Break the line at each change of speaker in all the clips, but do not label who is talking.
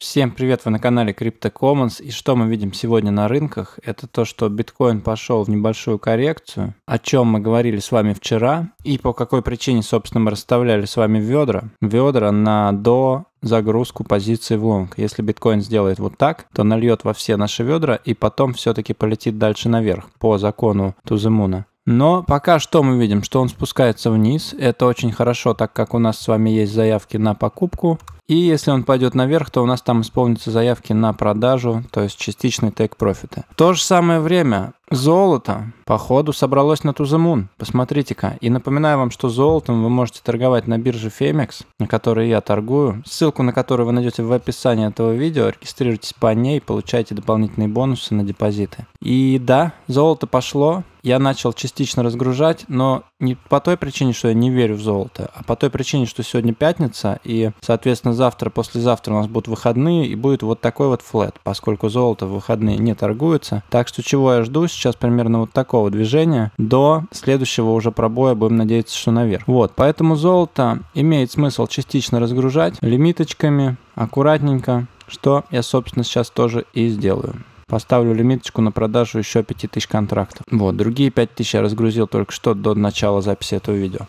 Всем привет, вы на канале Crypto Commons. И что мы видим сегодня на рынках, это то, что биткоин пошел в небольшую коррекцию, о чем мы говорили с вами вчера, и по какой причине, собственно, мы расставляли с вами ведра. Ведра на до загрузку позиции в лонг. Если биткоин сделает вот так, то нальет во все наши ведра и потом все-таки полетит дальше наверх по закону Туземуна. Но пока что мы видим, что он спускается вниз. Это очень хорошо, так как у нас с вами есть заявки на покупку. И если он пойдет наверх, то у нас там исполнятся заявки на продажу, то есть частичный тейк профиты. В то же самое время золото, походу, собралось на Тузамун. Посмотрите-ка. И напоминаю вам, что золотом вы можете торговать на бирже Femex, на которой я торгую. Ссылку на которую вы найдете в описании этого видео. Регистрируйтесь по ней, получайте дополнительные бонусы на депозиты. И да, золото пошло, я начал частично разгружать, но не по той причине, что я не верю в золото, а по той причине, что сегодня пятница, и, соответственно, завтра, послезавтра у нас будут выходные и будет вот такой вот флет, поскольку золото в выходные не торгуется. Так что чего я жду сейчас примерно вот такого движения до следующего уже пробоя, будем надеяться, что наверх. Вот, поэтому золото имеет смысл частично разгружать лимиточками, аккуратненько, что я, собственно, сейчас тоже и сделаю поставлю лимиточку на продажу еще 5000 контрактов. Вот, другие 5000 я разгрузил только что до начала записи этого видео.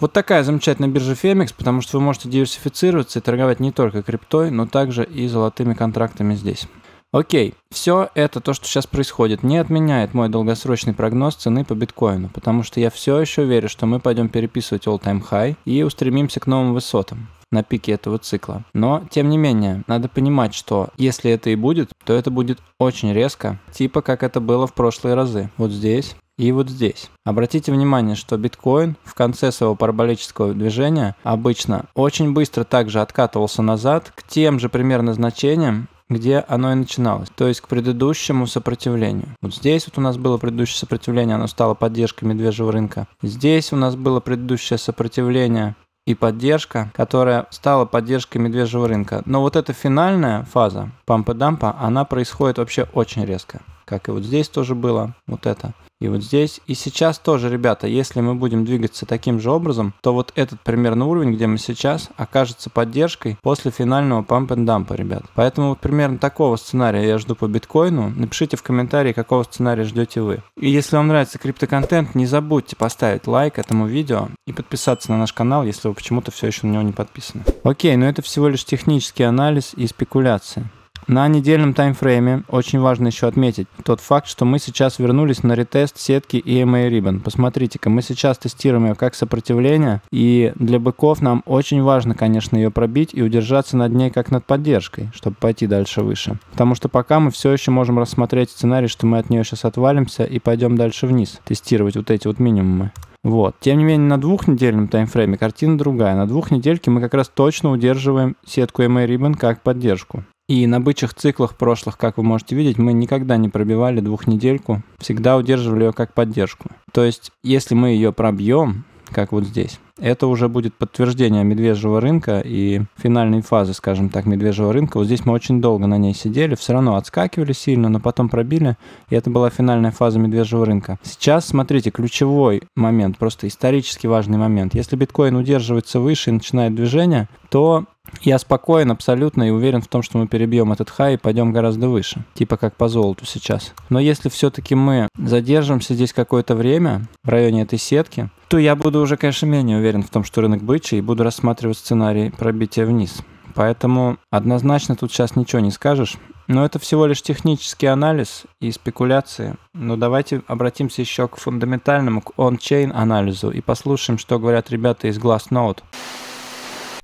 Вот такая замечательная биржа Фемикс, потому что вы можете диверсифицироваться и торговать не только криптой, но также и золотыми контрактами здесь. Окей, все это то, что сейчас происходит, не отменяет мой долгосрочный прогноз цены по биткоину, потому что я все еще верю, что мы пойдем переписывать all-time high и устремимся к новым высотам на пике этого цикла. Но, тем не менее, надо понимать, что если это и будет, то это будет очень резко, типа как это было в прошлые разы. Вот здесь и вот здесь. Обратите внимание, что биткоин в конце своего параболического движения обычно очень быстро также откатывался назад к тем же примерно значениям, где оно и начиналось, то есть к предыдущему сопротивлению. Вот здесь вот у нас было предыдущее сопротивление, оно стало поддержкой медвежьего рынка. Здесь у нас было предыдущее сопротивление, и поддержка, которая стала поддержкой медвежьего рынка. Но вот эта финальная фаза пампа-дампа, она происходит вообще очень резко. Как и вот здесь тоже было, вот это. И вот здесь, и сейчас тоже, ребята, если мы будем двигаться таким же образом, то вот этот примерный уровень, где мы сейчас, окажется поддержкой после финального памп and дампа, ребят. Поэтому вот примерно такого сценария я жду по биткоину. Напишите в комментарии, какого сценария ждете вы. И если вам нравится криптоконтент, не забудьте поставить лайк этому видео и подписаться на наш канал, если вы почему-то все еще на него не подписаны. Окей, но это всего лишь технический анализ и спекуляции. На недельном таймфрейме очень важно еще отметить тот факт, что мы сейчас вернулись на ретест сетки EMA эм Ribbon. Посмотрите-ка, мы сейчас тестируем ее как сопротивление, и для быков нам очень важно, конечно, ее пробить и удержаться над ней как над поддержкой, чтобы пойти дальше выше. Потому что пока мы все еще можем рассмотреть сценарий, что мы от нее сейчас отвалимся и пойдем дальше вниз, тестировать вот эти вот минимумы. Вот. Тем не менее, на двухнедельном таймфрейме картина другая. На двухнедельке мы как раз точно удерживаем сетку MA эм Ribbon как поддержку. И на бычьих циклах прошлых, как вы можете видеть, мы никогда не пробивали двухнедельку, всегда удерживали ее как поддержку. То есть, если мы ее пробьем, как вот здесь, это уже будет подтверждение медвежьего рынка и финальной фазы, скажем так, медвежьего рынка. Вот здесь мы очень долго на ней сидели, все равно отскакивали сильно, но потом пробили, и это была финальная фаза медвежьего рынка. Сейчас, смотрите, ключевой момент, просто исторически важный момент. Если биткоин удерживается выше и начинает движение, то я спокоен абсолютно и уверен в том, что мы перебьем этот хай и пойдем гораздо выше, типа как по золоту сейчас. Но если все-таки мы задержимся здесь какое-то время в районе этой сетки, то я буду уже, конечно, менее уверен уверен в том, что рынок бычий, и буду рассматривать сценарий пробития вниз. Поэтому однозначно тут сейчас ничего не скажешь. Но это всего лишь технический анализ и спекуляции. Но давайте обратимся еще к фундаментальному, к он-чейн анализу и послушаем, что говорят ребята из Glassnode.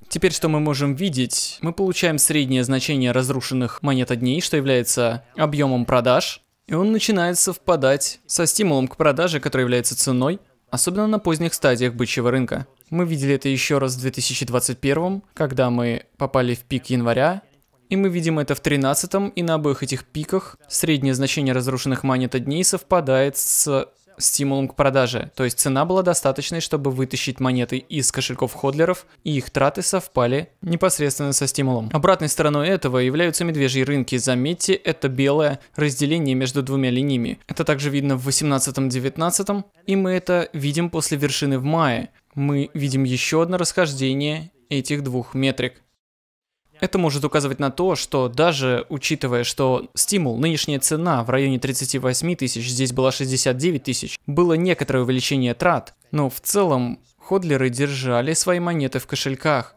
Теперь что мы можем видеть? Мы получаем среднее значение разрушенных монет дней, что является объемом продаж. И он начинает совпадать со стимулом к продаже, который является ценой, особенно на поздних стадиях бычьего рынка. Мы видели это еще раз в 2021, когда мы попали в пик января, и мы видим это в 13 и на обоих этих пиках среднее значение разрушенных монет дней совпадает с стимулом к продаже, то есть цена была достаточной, чтобы вытащить монеты из кошельков ходлеров, и их траты совпали непосредственно со стимулом. Обратной стороной этого являются медвежьи рынки. Заметьте, это белое разделение между двумя линиями. Это также видно в 18-19, и мы это видим после вершины в мае. Мы видим еще одно расхождение этих двух метрик. Это может указывать на то, что даже учитывая, что стимул, нынешняя цена в районе 38 тысяч, здесь была 69 тысяч, было некоторое увеличение трат, но в целом ходлеры держали свои монеты в кошельках.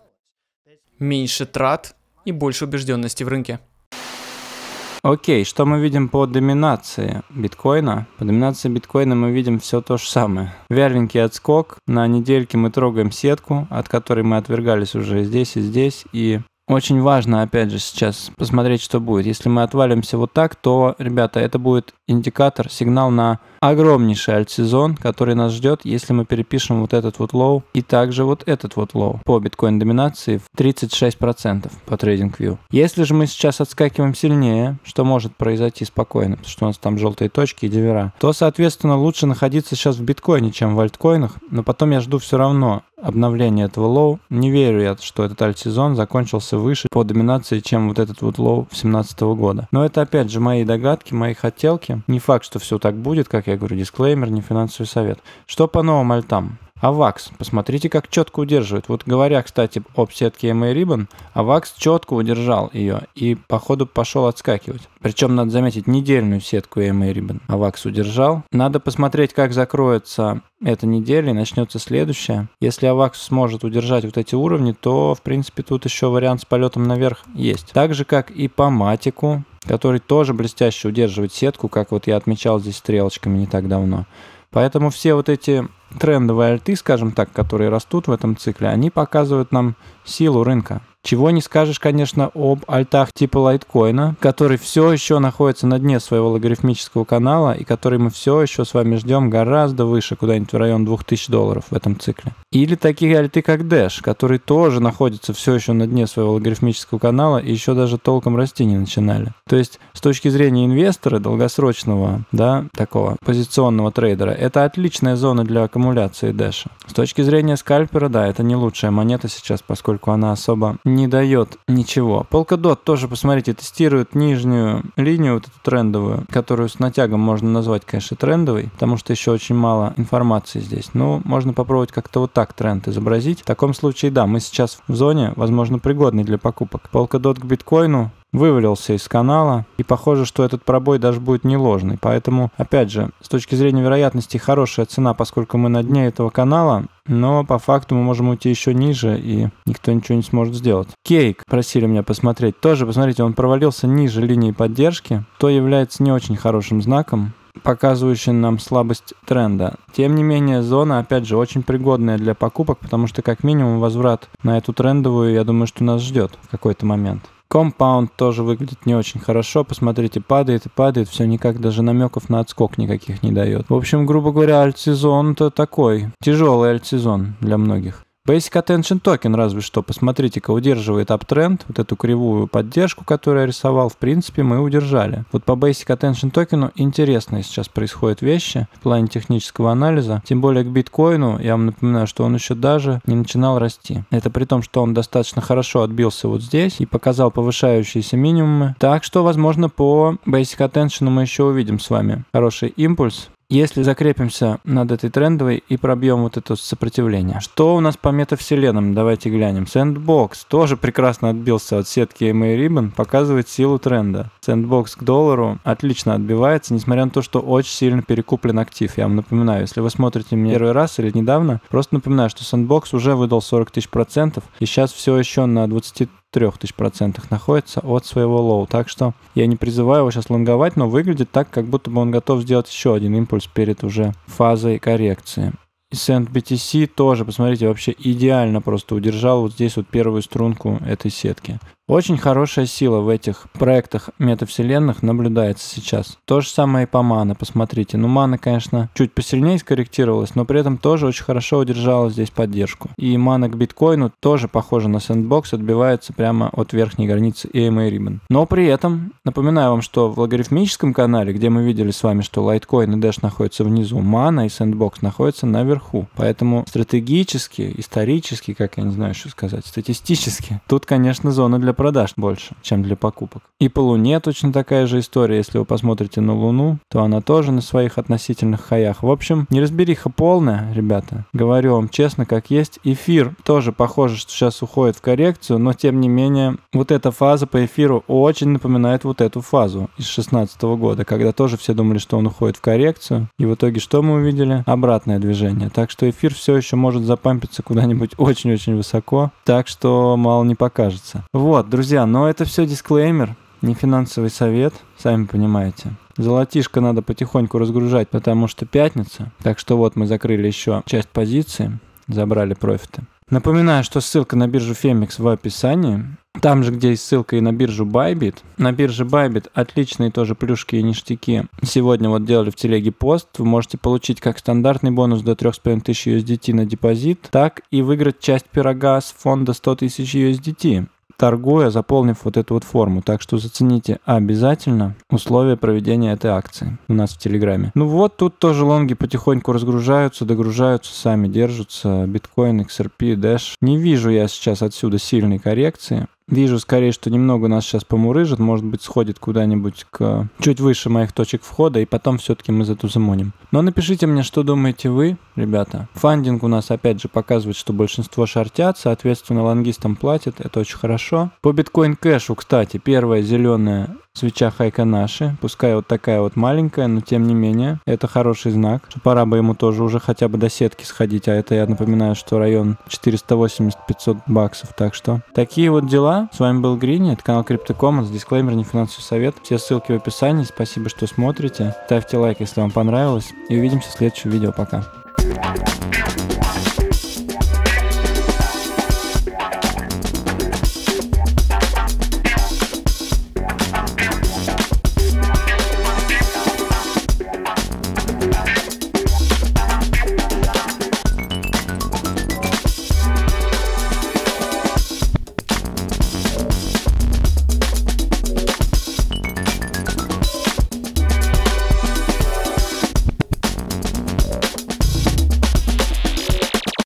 Меньше трат и больше убежденности в рынке.
Окей, что мы видим по доминации биткоина? По доминации биткоина мы видим все то же самое. Вяленький отскок, на недельке мы трогаем сетку, от которой мы отвергались уже здесь и здесь, и очень важно, опять же, сейчас посмотреть, что будет. Если мы отвалимся вот так, то, ребята, это будет индикатор, сигнал на огромнейший альт-сезон, который нас ждет, если мы перепишем вот этот вот лоу и также вот этот вот лоу по биткоин-доминации в 36% по TradingView. Если же мы сейчас отскакиваем сильнее, что может произойти спокойно, потому что у нас там желтые точки и дивера, то, соответственно, лучше находиться сейчас в биткоине, чем в альткоинах, но потом я жду все равно обновление этого лоу. Не верю я, что этот альт-сезон закончился выше по доминации, чем вот этот вот лоу 2017 года. Но это опять же мои догадки, мои хотелки. Не факт, что все так будет, как я говорю, дисклеймер, не финансовый совет. Что по новым альтам? AVAX, а посмотрите, как четко удерживает. Вот говоря, кстати, об сетке MA Ribbon, AVAX четко удержал ее и по ходу пошел отскакивать. Причем, надо заметить, недельную сетку MA Ribbon AVAX удержал. Надо посмотреть, как закроется эта неделя и начнется следующая. Если AVAX а сможет удержать вот эти уровни, то, в принципе, тут еще вариант с полетом наверх есть. Так же, как и по матику, который тоже блестяще удерживает сетку, как вот я отмечал здесь стрелочками не так давно. Поэтому все вот эти трендовые арты, скажем так, которые растут в этом цикле, они показывают нам силу рынка. Чего не скажешь, конечно, об альтах типа лайткоина, который все еще находится на дне своего логарифмического канала и который мы все еще с вами ждем гораздо выше, куда-нибудь в район 2000 долларов в этом цикле. Или такие альты, как Dash, которые тоже находятся все еще на дне своего логарифмического канала и еще даже толком расти не начинали. То есть, с точки зрения инвестора, долгосрочного, да, такого позиционного трейдера, это отличная зона для аккумуляции Dash. С точки зрения скальпера, да, это не лучшая монета сейчас, поскольку она особо не дает ничего. Polkadot тоже, посмотрите, тестирует нижнюю линию, вот эту трендовую, которую с натягом можно назвать, конечно, трендовой, потому что еще очень мало информации здесь. Но ну, можно попробовать как-то вот так тренд изобразить. В таком случае, да, мы сейчас в зоне, возможно, пригодной для покупок. Polkadot к биткоину вывалился из канала, и похоже, что этот пробой даже будет не ложный. Поэтому, опять же, с точки зрения вероятности, хорошая цена, поскольку мы на дне этого канала, но по факту мы можем уйти еще ниже, и никто ничего не сможет сделать. Кейк просили меня посмотреть тоже. Посмотрите, он провалился ниже линии поддержки, то является не очень хорошим знаком показывающим нам слабость тренда. Тем не менее, зона, опять же, очень пригодная для покупок, потому что как минимум возврат на эту трендовую, я думаю, что нас ждет в какой-то момент. Compound тоже выглядит не очень хорошо. Посмотрите, падает и падает. Все никак даже намеков на отскок никаких не дает. В общем, грубо говоря, сезон то такой. Тяжелый аль-сезон для многих. Basic Attention Token разве что, посмотрите-ка, удерживает аптренд, вот эту кривую поддержку, которую я рисовал, в принципе, мы удержали. Вот по Basic Attention Token интересные сейчас происходят вещи в плане технического анализа, тем более к биткоину, я вам напоминаю, что он еще даже не начинал расти. Это при том, что он достаточно хорошо отбился вот здесь и показал повышающиеся минимумы, так что, возможно, по Basic Attention мы еще увидим с вами хороший импульс, если закрепимся над этой трендовой и пробьем вот это сопротивление. Что у нас по метавселенным? Давайте глянем. Сэндбокс тоже прекрасно отбился от сетки MA Ribbon, показывает силу тренда. Сэндбокс к доллару отлично отбивается, несмотря на то, что очень сильно перекуплен актив. Я вам напоминаю, если вы смотрите меня первый раз или недавно, просто напоминаю, что Сэндбокс уже выдал 40 тысяч процентов, и сейчас все еще на 23 тысяч процентах находится от своего лоу. Так что я не призываю его сейчас лонговать, но выглядит так, как будто бы он готов сделать еще один импульс перед уже фазой коррекции. И Сент BTC тоже, посмотрите, вообще идеально просто удержал вот здесь вот первую струнку этой сетки. Очень хорошая сила в этих проектах метавселенных наблюдается сейчас. То же самое и по мана, посмотрите. Ну, мана, конечно, чуть посильнее скорректировалась, но при этом тоже очень хорошо удержала здесь поддержку. И мана к биткоину тоже похоже на сэндбокс, отбивается прямо от верхней границы EMA Ribbon. Но при этом, напоминаю вам, что в логарифмическом канале, где мы видели с вами, что лайткоин и Dash находятся внизу, мана и сэндбокс находятся наверху. Поэтому стратегически, исторически, как я не знаю, что сказать, статистически, тут, конечно, зона для продаж больше, чем для покупок. И по Луне точно такая же история. Если вы посмотрите на Луну, то она тоже на своих относительных хаях. В общем, не неразбериха полная, ребята. Говорю вам честно, как есть. Эфир тоже похоже, что сейчас уходит в коррекцию, но тем не менее, вот эта фаза по эфиру очень напоминает вот эту фазу из 2016 года, когда тоже все думали, что он уходит в коррекцию. И в итоге что мы увидели? Обратное движение. Так что эфир все еще может запампиться куда-нибудь очень-очень высоко. Так что мало не покажется. Вот, друзья, но это все дисклеймер, не финансовый совет, сами понимаете. Золотишко надо потихоньку разгружать, потому что пятница. Так что вот мы закрыли еще часть позиции, забрали профиты. Напоминаю, что ссылка на биржу Фемикс в описании. Там же, где есть ссылка и на биржу Bybit. На бирже Bybit отличные тоже плюшки и ништяки. Сегодня вот делали в телеге пост. Вы можете получить как стандартный бонус до тысяч USDT на депозит, так и выиграть часть пирога с фонда 100 тысяч USDT торгуя, заполнив вот эту вот форму. Так что зацените обязательно условия проведения этой акции у нас в Телеграме. Ну вот, тут тоже лонги потихоньку разгружаются, догружаются, сами держатся. Биткоин, XRP, Dash. Не вижу я сейчас отсюда сильной коррекции. Вижу скорее, что немного нас сейчас помурыжит, может быть, сходит куда-нибудь к чуть выше моих точек входа, и потом все-таки мы за эту замоним. Но напишите мне, что думаете вы, ребята. Фандинг у нас, опять же, показывает, что большинство шортят, соответственно, лонгистам платят, это очень хорошо. По биткоин кэшу, кстати, первая зеленая свеча Хайка Наши. Пускай вот такая вот маленькая, но тем не менее, это хороший знак. Что пора бы ему тоже уже хотя бы до сетки сходить, а это я напоминаю, что район 480-500 баксов, так что. Такие вот дела. С вами был Грини, это канал Криптокоммерс, дисклеймер, не финансовый совет. Все ссылки в описании, спасибо, что смотрите. Ставьте лайк, если вам понравилось, и увидимся в следующем видео, пока. Thank you